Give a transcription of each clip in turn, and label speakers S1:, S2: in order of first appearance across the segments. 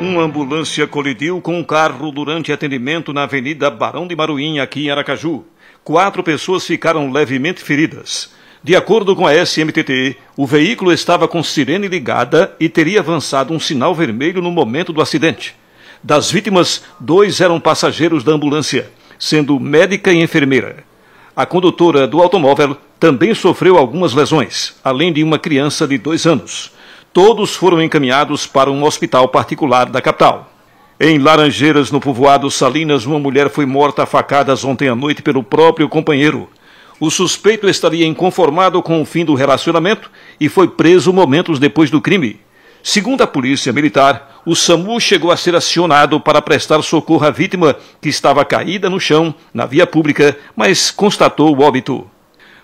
S1: Uma ambulância colidiu com um carro durante atendimento na Avenida Barão de Maruim, aqui em Aracaju. Quatro pessoas ficaram levemente feridas. De acordo com a SMTT, o veículo estava com sirene ligada e teria avançado um sinal vermelho no momento do acidente. Das vítimas, dois eram passageiros da ambulância, sendo médica e enfermeira. A condutora do automóvel também sofreu algumas lesões, além de uma criança de dois anos todos foram encaminhados para um hospital particular da capital. Em Laranjeiras, no povoado Salinas, uma mulher foi morta a facadas ontem à noite pelo próprio companheiro. O suspeito estaria inconformado com o fim do relacionamento e foi preso momentos depois do crime. Segundo a polícia militar, o SAMU chegou a ser acionado para prestar socorro à vítima, que estava caída no chão, na via pública, mas constatou o óbito.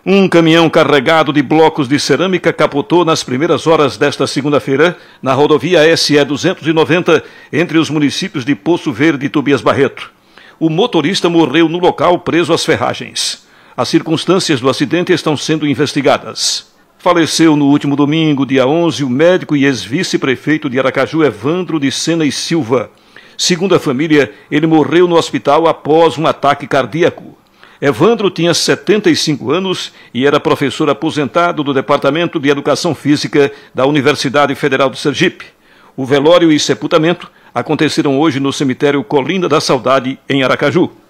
S1: Um caminhão carregado de blocos de cerâmica capotou nas primeiras horas desta segunda-feira na rodovia SE 290 entre os municípios de Poço Verde e Tobias Barreto. O motorista morreu no local preso às ferragens. As circunstâncias do acidente estão sendo investigadas. Faleceu no último domingo, dia 11, o médico e ex-vice-prefeito de Aracaju, Evandro de Sena e Silva. Segundo a família, ele morreu no hospital após um ataque cardíaco. Evandro tinha 75 anos e era professor aposentado do Departamento de Educação Física da Universidade Federal do Sergipe. O velório e sepultamento aconteceram hoje no cemitério Colinda da Saudade, em Aracaju.